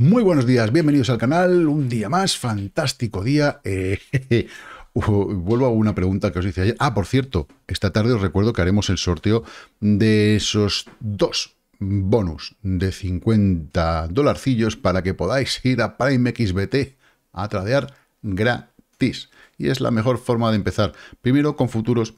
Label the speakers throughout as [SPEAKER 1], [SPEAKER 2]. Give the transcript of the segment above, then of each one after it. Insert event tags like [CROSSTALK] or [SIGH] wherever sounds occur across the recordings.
[SPEAKER 1] Muy buenos días, bienvenidos al canal, un día más, fantástico día. Eh, [LAUGHS] vuelvo a una pregunta que os hice ayer. Ah, por cierto, esta tarde os recuerdo que haremos el sorteo de esos dos bonus de 50 dolarcillos para que podáis ir a Prime XBT a tradear gratis. Y es la mejor forma de empezar. Primero con futuros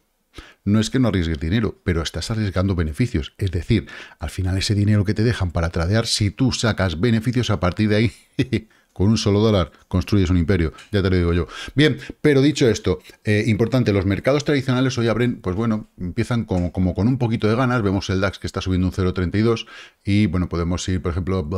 [SPEAKER 1] no es que no arriesgues dinero, pero estás arriesgando beneficios. Es decir, al final ese dinero que te dejan para tradear, si tú sacas beneficios a partir de ahí, [LAUGHS] Con un solo dólar construyes un imperio, ya te lo digo yo. Bien, pero dicho esto, eh, importante, los mercados tradicionales hoy abren, pues bueno, empiezan como, con un poquito de ganas, vemos el DAX que está subiendo un 0,32 y bueno, podemos ir, por ejemplo,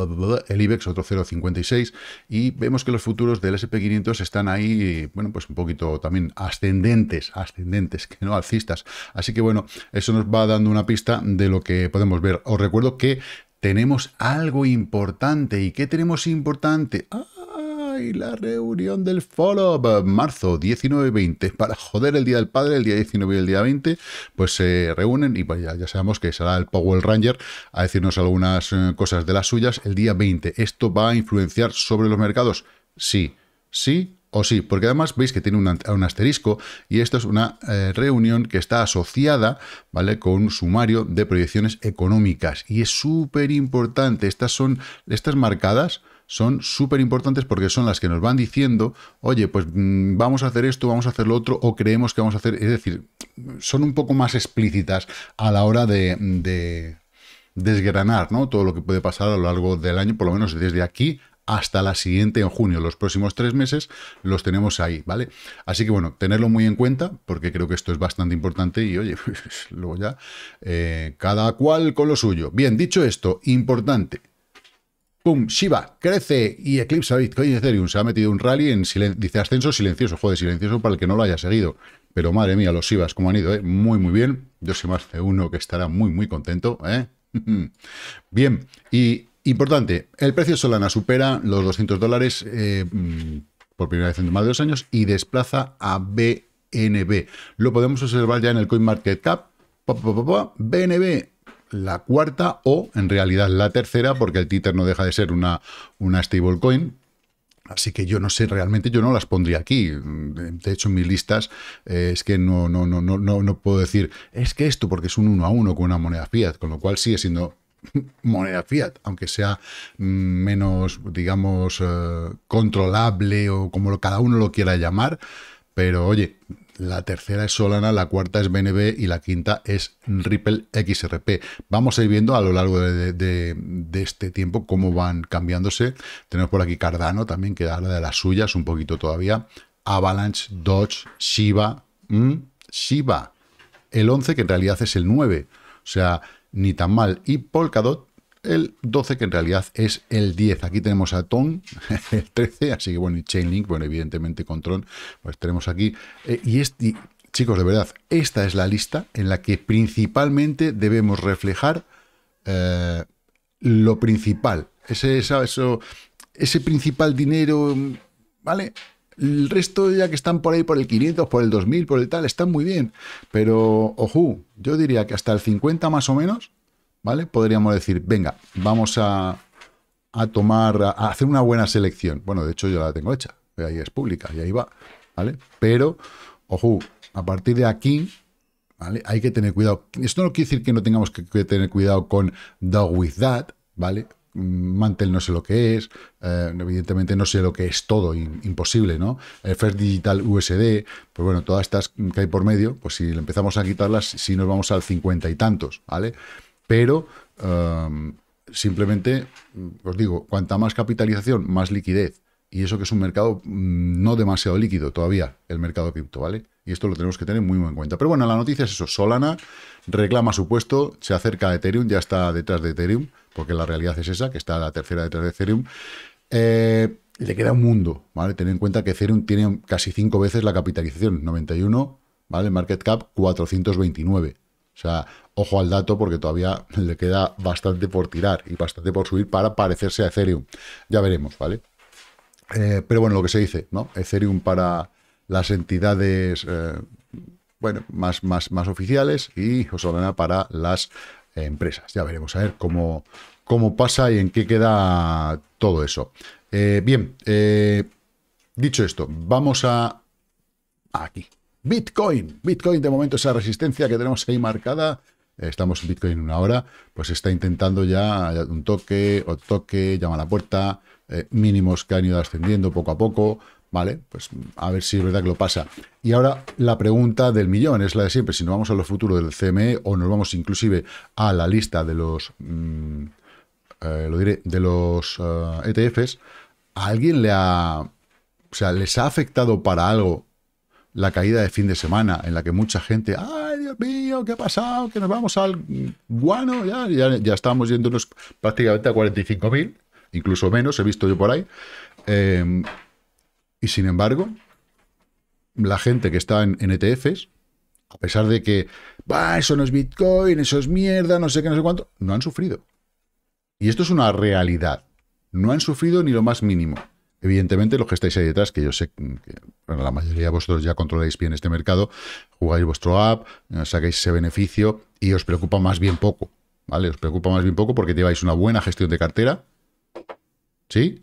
[SPEAKER 1] el IBEX otro 0,56 y vemos que los futuros del SP500 están ahí, bueno, pues un poquito también ascendentes, ascendentes, [LAUGHS] que no alcistas. Así que bueno, eso nos va dando una pista de lo que podemos ver. Os recuerdo que tenemos algo importante. ¿Y qué tenemos importante? Ah, y la reunión del follow eh, Marzo 19 20. Para joder el día del padre, el día 19 y el día 20, pues se reúnen y vaya, ya sabemos que será el Powell Ranger a decirnos algunas eh, cosas de las suyas el día 20. ¿Esto va a influenciar sobre los mercados? Sí, sí o sí, porque además veis que tiene un, asterisco y esto es una eh, reunión que está asociada ¿vale? con un sumario de proyecciones económicas y es súper importante, estas son, estas marcadas son súper importantes porque son las que nos van diciendo, oye, pues mm, vamos a hacer esto, vamos a hacer lo otro, o creemos que vamos a hacer, es decir, son un poco más explícitas a la hora de, desgranar ¿no? todo lo que puede pasar a lo largo del año, por lo menos desde aquí hasta la siguiente en junio. Los próximos tres meses los tenemos ahí, ¿vale? Así que bueno, tenerlo muy en cuenta porque creo que esto es bastante importante y oye, [LAUGHS] pues, luego ya eh, cada cual con lo suyo. Bien, dicho esto, importante, Pum, Shiba crece y Eclipse eclipsa Bitcoin Ethereum. Se ha metido un rally en dice ascenso silencioso. Joder, silencioso para el que no lo haya seguido. Pero madre mía, los Shibas como han ido, ¿eh? muy, muy bien. Yo soy más de uno que estará muy, muy contento. ¿eh? [LAUGHS] bien, y importante, el precio Solana supera los 200 dólares eh, mm, por primera vez en más de dos años y desplaza a BNB. Lo podemos observar ya en el CoinMarketCap. BNB la cuarta o en realidad la tercera, porque el títer no deja de ser una, una stablecoin, Así que yo no sé, realmente yo no las pondría aquí. De hecho, en mis listas eh, es que no, no, no, no, no puedo decir, es que esto, porque es un uno a uno con una moneda fiat, con lo cual sigue siendo [LAUGHS] moneda fiat, aunque sea mm, menos, digamos, eh, controlable o como cada uno lo quiera llamar. Pero oye, la tercera es Solana, la cuarta es BNB y la quinta es Ripple XRP. Vamos a ir viendo a lo largo de, este tiempo cómo van cambiándose. Tenemos por aquí Cardano también, que habla de las suyas un poquito todavía. Avalanche, Dodge, Shiba. Shiba. El 11 que en realidad es el 9. O sea, ni tan mal. Y Polkadot el 12, que en realidad es el 10. Aquí tenemos a Tom, [LAUGHS] el 13, así que bueno, y Chainlink, bueno, evidentemente con Tron, pues tenemos aquí. Eh, y, este, chicos, de verdad, esta es la lista en la que principalmente debemos reflejar eh, lo principal, ese, eso, ese principal dinero, ¿vale? El resto ya que están por ahí por el 500, por el 2000, por el tal, están muy bien. Pero, ojo, yo diría que hasta el 50 más o menos, ¿vale? Podríamos decir, venga, vamos a, tomar, a hacer una buena selección. Bueno, de hecho yo la tengo hecha, ahí es pública y ahí va, ¿vale? Pero, ojo, a partir de aquí, ¿vale? Hay que tener cuidado. Esto no quiere decir que no tengamos que, tener cuidado con dog with that, ¿vale? Mm, Mantel no sé lo que es, eh, evidentemente no sé lo que es todo, imposible, ¿no? El Digital USD, pues bueno, todas estas que hay por medio, pues si empezamos a quitarlas, si nos vamos al cincuenta y tantos, ¿vale? pero um, simplemente, mm, os digo, cuanta más capitalización, más liquidez. Y eso que es un mercado mm, no demasiado líquido todavía, el mercado cripto, ¿vale? Y esto lo tenemos que tener muy, en cuenta. Pero bueno, la noticia es eso. Solana reclama su puesto, se acerca a Ethereum, ya está detrás de Ethereum, porque la realidad es esa, que está la tercera detrás de Ethereum. Eh, le queda un mundo, ¿vale? tener en cuenta que Ethereum tiene casi cinco veces la capitalización, 91, ¿vale? Market cap 429. O sea, Ojo al dato porque todavía [LAUGHS] le queda bastante por tirar y bastante por subir para parecerse a Ethereum. Ya veremos, ¿vale? Eh, pero bueno, lo que se dice, ¿no? Ethereum para las entidades, eh, bueno, más, más, más oficiales y Solana para las empresas. Ya veremos, a ver cómo, cómo pasa y en qué queda todo eso. Eh, bien, dicho esto, vamos a... Aquí, Bitcoin. Bitcoin de momento esa resistencia que tenemos ahí marcada eh, estamos en Bitcoin en una hora, pues está intentando ya un toque, otro toque, llama a la puerta, eh, mínimos que han ido ascendiendo poco a poco, ¿vale? Pues a ver si es verdad que lo pasa. Y ahora la pregunta del millón es la de siempre, si nos vamos a los futuros del CME o nos vamos inclusive a la lista de los, mm, eh, de los ETFs, e ¿a alguien le ha, o sea, les ha afectado para algo la caída de fin de semana, en la que mucha gente, ay Dios mío, ¿qué ha pasado? Que nos vamos al guano, ya, ya, estábamos yéndonos prácticamente a 45.000, incluso menos, he visto yo por ahí. Em, y sin embargo, la gente que está en, en ETFs, a pesar de que, va, eso no es Bitcoin, eso es mierda, no sé qué, no sé cuánto, no han sufrido. Y esto es una realidad. No han sufrido ni lo más mínimo. Evidentemente, los que estáis ahí detrás, que yo sé que la mayoría de vosotros ya controláis bien este mercado, jugáis vuestro app, eh, sacáis ese beneficio y os preocupa más bien poco. ¿Vale? Os preocupa más bien poco porque lleváis una buena gestión de cartera. ¿Sí?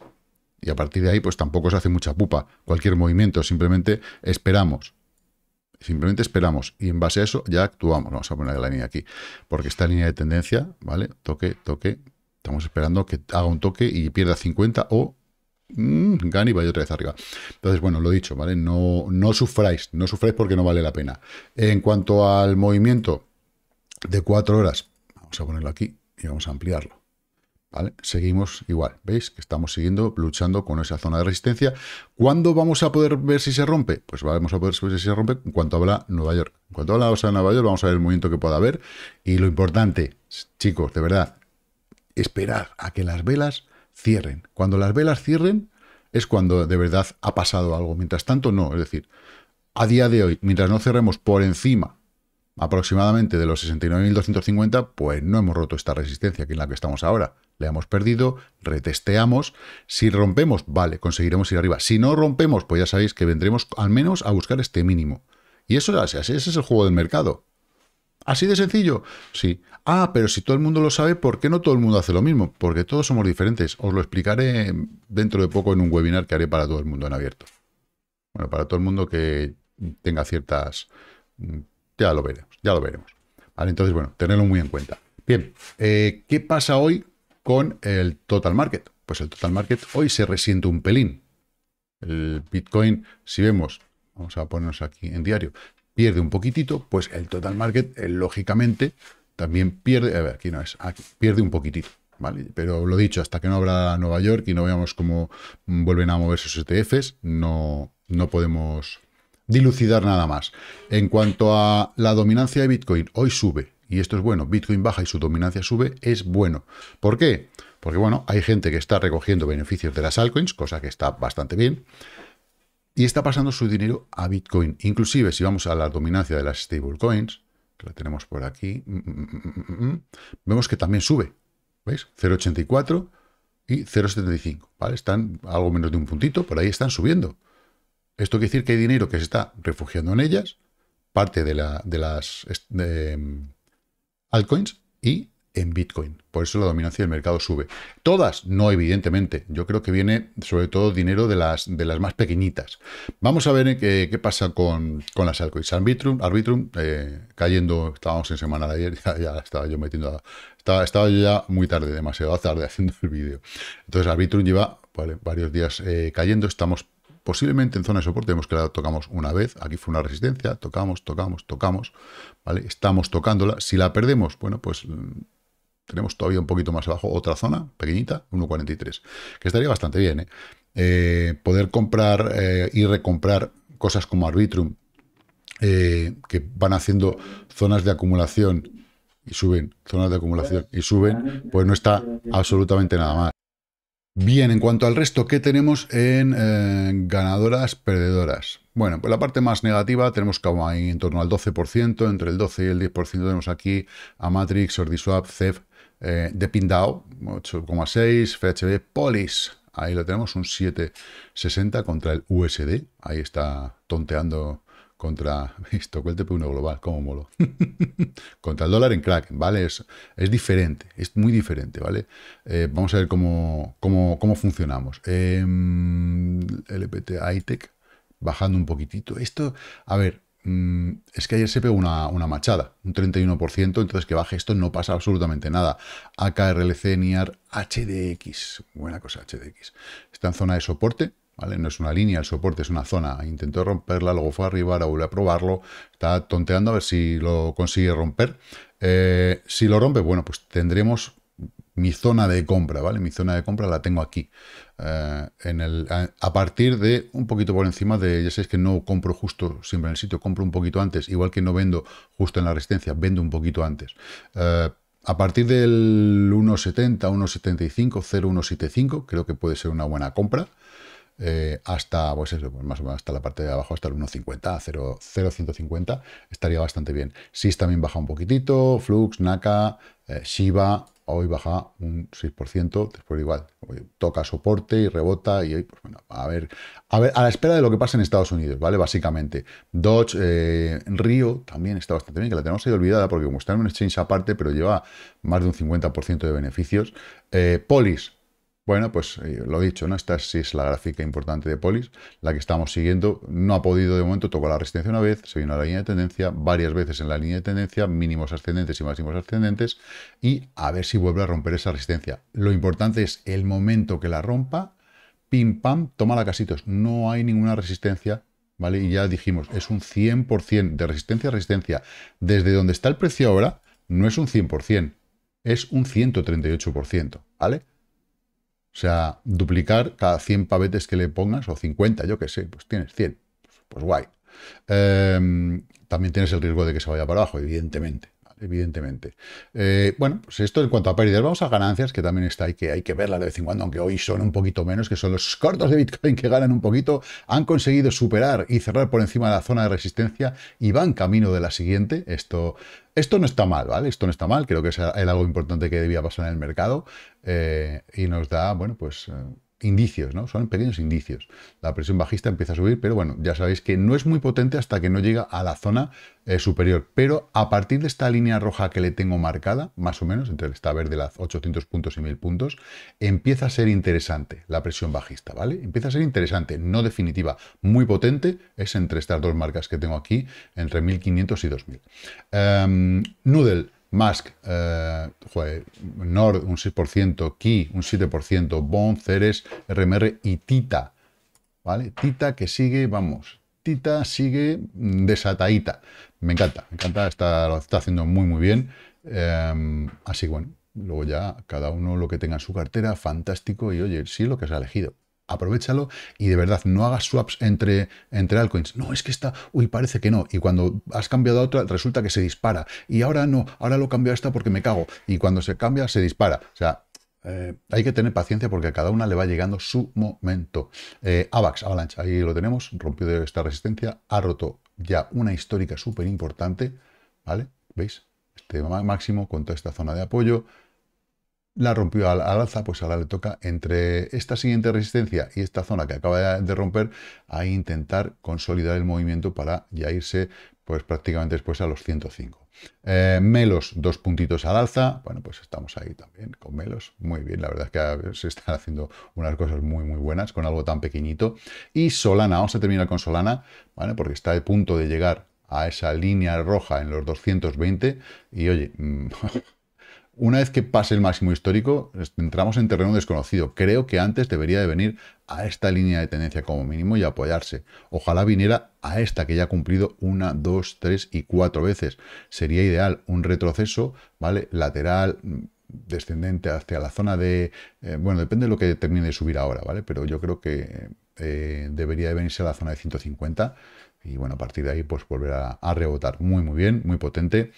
[SPEAKER 1] Y a partir de ahí, pues tampoco se hace mucha pupa cualquier movimiento. Simplemente esperamos. Simplemente esperamos. Y en base a eso ya actuamos. Vamos a poner la línea aquí. Porque esta línea de tendencia, ¿vale? Toque, toque. Estamos esperando que haga un toque y pierda 50 o Mm, Gani vaya otra vez arriba. Entonces, bueno, lo dicho, ¿vale? No, no sufráis, no sufráis porque no vale la pena. En cuanto al movimiento de cuatro horas, vamos a ponerlo aquí y vamos a ampliarlo. ¿Vale? Seguimos igual, ¿veis? Que estamos siguiendo, luchando con esa zona de resistencia. ¿Cuándo vamos a poder ver si se rompe? Pues vamos a poder ver si se rompe en cuanto habla Nueva York. En cuanto habla de Nueva York, vamos a ver el movimiento que pueda haber. Y lo importante, chicos, de verdad, esperar a que las velas cierren. Cuando las velas cierren es cuando de verdad ha pasado algo. Mientras tanto, no. Es decir, a día de hoy, mientras no cerremos por encima aproximadamente de los 69.250, pues no hemos roto esta resistencia que en la que estamos ahora. Le hemos perdido, retesteamos. Si rompemos, vale, conseguiremos ir arriba. Si no rompemos, pues ya sabéis que vendremos al menos a buscar este mínimo. Y eso es, ese es el juego del mercado. ¿Así de sencillo? Sí. Ah, pero si todo el mundo lo sabe, ¿por qué no todo el mundo hace lo mismo? Porque todos somos diferentes. Os lo explicaré dentro de poco en un webinar que haré para todo el mundo en abierto. Bueno, para todo el mundo que tenga ciertas... Mm, ya lo veremos, ya lo veremos. entonces, bueno, tenerlo muy en cuenta. Bien, eh, ¿qué pasa hoy con el total market? Pues el total market hoy se resiente un pelín. El Bitcoin, si vemos, vamos a ponernos aquí en diario, pierde un poquitito, pues el total market, eh, lógicamente, también pierde, a ver, aquí no es, aquí, pierde un poquitito. ¿Vale? Pero lo dicho, hasta que no habrá Nueva York y no veamos cómo vuelven a moverse sus ETFs, no, no podemos dilucidar nada más. En cuanto a la dominancia de Bitcoin, hoy sube, y esto es bueno, Bitcoin baja y su dominancia sube, es bueno. ¿Por qué? Porque bueno, hay gente que está recogiendo beneficios de las altcoins, cosa que está bastante bien y está pasando su dinero a Bitcoin. Inclusive, si vamos a la dominancia de las stablecoins, que la tenemos por aquí, mm, mm, mm, vemos que también sube. ¿Veis? 0,84 y 0,75. ¿vale? Están algo menos de un puntito, por ahí están subiendo. Esto quiere decir que hay dinero que se está refugiando en ellas, parte de, la, de las altcoins, y en Bitcoin. Por eso la dominancia del mercado sube. Todas, no, evidentemente. Yo creo que viene sobre todo dinero de las, de las más pequeñitas. Vamos a ver eh, qué, pasa con, con las altcoins. Arbitrum, Arbitrum eh, cayendo, estábamos en semana de ayer, [LAUGHS] ya, estaba yo metiendo, estaba, estaba yo ya muy tarde, demasiado tarde [LAUGHS] haciendo el vídeo. Entonces Arbitrum lleva varios días eh, cayendo, estamos posiblemente en zona de soporte, hemos creado, tocamos una vez, aquí fue una resistencia, tocamos, tocamos, tocamos, ¿vale? Estamos tocándola, si la perdemos, bueno, pues tenemos todavía un poquito más abajo otra zona pequeñita, 1.43, que estaría bastante bien. ¿eh? Eh, poder comprar eh, y recomprar cosas como Arbitrum, que van haciendo zonas de acumulación y suben, zonas de acumulación y suben, pues no está absolutamente nada mal. Bien, en cuanto al resto, ¿qué tenemos en ganadoras, perdedoras? Bueno, pues la parte más negativa tenemos como ahí en torno al 12%, entre el 12 y el 10% tenemos aquí a Matrix, Ordiswap, CEF. Eh, de Pindao, 8,6, FHB, Polis, ahí lo tenemos, un 7,60 contra el USD, ahí está tonteando contra, [LAUGHS] esto, el TP1 global, cómo molo, [LAUGHS] contra el dólar en crack ¿vale? Es, es diferente, es muy diferente, ¿vale? Eh, vamos a ver cómo, cómo, cómo funcionamos. Em, LPT, ITEC, bajando un poquitito. Esto, a ver, Mm, es que ayer se pegó una, una machada, un 31%, entonces que baje esto no pasa absolutamente nada. AKRLC, NIAR, HDX, buena cosa HDX. Está en zona de soporte, ¿Vale? No es una línea, el soporte es una zona. Intentó romperla, luego fue arriba, ahora vuelve a probarlo. Está tonteando a ver si lo consigue romper. Eh, si lo rompe, bueno, pues tendremos mi zona de compra, ¿vale? Mi zona de compra la tengo aquí. Eh, en el, a, partir de un poquito por encima de, ya sabéis que no compro justo siempre en el sitio, compro un poquito antes, igual que no vendo justo en la resistencia, vendo un poquito antes. Eh, a partir del 1.70, 1.75, 0.175, creo que puede ser una buena compra. Eh, hasta, pues eso, pues más o menos hasta la parte de abajo, hasta el 1.50, 0.150, estaría bastante bien. SIS también baja un poquitito, Flux, Naka, shiva hoy baja un 6%, después igual, toca soporte y rebota y pues bueno, a ver, a ver, a la espera de lo que pasa en Estados Unidos, ¿vale? Básicamente, Dodge, eh, Río también está bastante bien, que la tenemos ahí olvidada porque como está en un exchange aparte, pero lleva más de un 50% de beneficios. Eh, Polis, bueno, pues eh, lo he dicho, ¿no? Esta sí es la gráfica importante de Polis, la que estamos siguiendo. No ha podido de momento, tocar la resistencia una vez, se vino a la línea de tendencia, varias veces en la línea de tendencia, mínimos ascendentes y máximos ascendentes, y a ver si vuelve a romper esa resistencia. Lo importante es el momento que la rompa, pim pam, toma la casitos. No hay ninguna resistencia ¿Vale? Y ya dijimos, es un 100% de resistencia a resistencia. Desde donde está el precio ahora, no es un 100%, es un 138%, ¿vale? O sea, duplicar cada 100 pavetes que le pongas, o 50, yo qué sé, pues tienes 100. Pues, guay. Em, también tienes el riesgo de que se vaya para abajo, evidentemente evidentemente. Eh, bueno, pues esto en cuanto a pérdidas. Vamos a ganancias, que también está, hay que, hay que verlas de vez en cuando, aunque hoy son un poquito menos, que son los cortos de Bitcoin que ganan un poquito, han conseguido superar y cerrar por encima de la zona de resistencia y van camino de la siguiente. Esto esto no está mal, ¿vale? Esto no está mal, creo que es algo importante que debía pasar en el mercado eh, y nos da, bueno, pues eh, indicios, ¿no? Son pequeños indicios. La presión bajista empieza a subir, pero bueno, ya sabéis que no es muy potente hasta que no llega a la zona eh, superior. Pero a partir de esta línea roja que le tengo marcada, más o menos, entre esta verde, las 800 puntos y 1000 puntos, empieza a ser interesante la presión bajista, ¿vale? Empieza a ser interesante, no definitiva, muy potente, es entre estas dos marcas que tengo aquí, entre 1500 y 2000. Em, Noodle. Musk, eh, joder, Nord un 6%, Key un 7%, Bond, Ceres, RMR y Tita. ¿Vale? Tita que sigue, vamos, Tita sigue desatadita. Me encanta, me encanta, está, lo está haciendo muy, muy bien. Em, así que bueno, luego ya cada uno lo que tenga en su cartera, fantástico. Y oye, sí, lo que se ha elegido aprovechalo y de verdad no hagas swaps entre, entre altcoins. No, es que está uy, parece que no. Y cuando has cambiado a otra, resulta que se dispara. Y ahora no, ahora lo cambio a esta porque me cago. Y cuando se cambia, se dispara. O sea, eh, hay que tener paciencia porque a cada una le va llegando su momento. Eh, AVAX, Avalanche, ahí lo tenemos, rompió esta resistencia, ha roto ya una histórica súper importante, ¿vale? ¿Veis? Este máximo con toda esta zona de apoyo, la rompió al, alza, pues ahora le toca entre esta siguiente resistencia y esta zona que acaba de romper, a intentar consolidar el movimiento para ya irse pues prácticamente después a los 105. Eh, Melos, dos puntitos al alza. Bueno, pues estamos ahí también con Melos. Muy bien, la verdad es que se están haciendo unas cosas muy, muy buenas con algo tan pequeñito. Y Solana, vamos a terminar con Solana, ¿vale? Porque está a punto de llegar a esa línea roja en los 220. Y oye... Mm, [LAUGHS] una vez que pase el máximo histórico, entramos en terreno desconocido. Creo que antes debería de venir a esta línea de tendencia como mínimo y apoyarse. Ojalá viniera a esta que ya ha cumplido una, dos, tres y cuatro veces. Sería ideal un retroceso, ¿vale? Lateral, descendente hacia la zona de... Eh, bueno, depende de lo que termine de subir ahora, ¿vale? Pero yo creo que eh, debería de venirse a la zona de 150 y bueno, a partir de ahí pues volver a rebotar. Muy, muy bien, muy potente.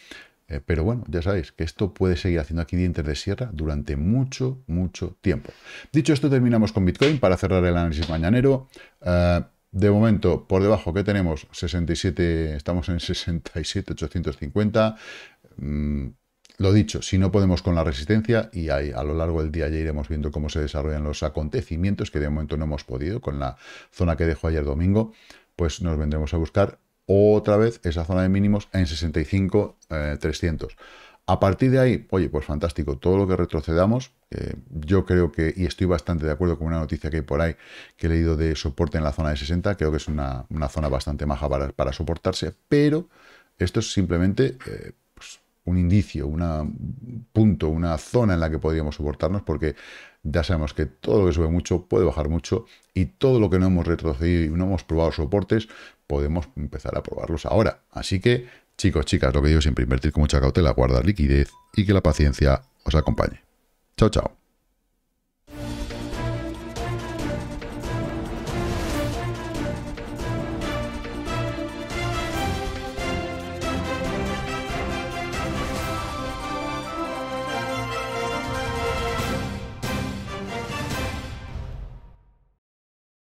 [SPEAKER 1] Eh, pero bueno, ya sabéis que esto puede seguir haciendo aquí dientes de sierra durante mucho, mucho tiempo. Dicho esto, terminamos con Bitcoin para cerrar el análisis mañanero. Eh, de momento, por debajo, que tenemos? 67, estamos en 67,850. Mm, lo dicho, si no podemos con la resistencia, y a lo largo del día ya iremos viendo cómo se desarrollan los acontecimientos, que de momento no hemos podido con la zona que dejó ayer domingo, pues nos vendremos a buscar otra vez esa zona de mínimos en 65,300. Eh, a partir de ahí, oye, pues fantástico, todo lo que retrocedamos, yo creo que, y estoy bastante de acuerdo con una noticia que hay por ahí, que he leído de soporte en la zona de 60, creo que es una, zona bastante maja para, soportarse, pero esto es simplemente eh, un indicio, un punto, una zona en la que podríamos soportarnos, porque ya sabemos que todo lo que sube mucho puede bajar mucho y todo lo que no hemos retrocedido y no hemos probado soportes, podemos empezar a probarlos ahora. Así que, chicos, chicas, lo que digo siempre, invertir con mucha cautela, guardar liquidez y que la paciencia os acompañe. Chao, chao.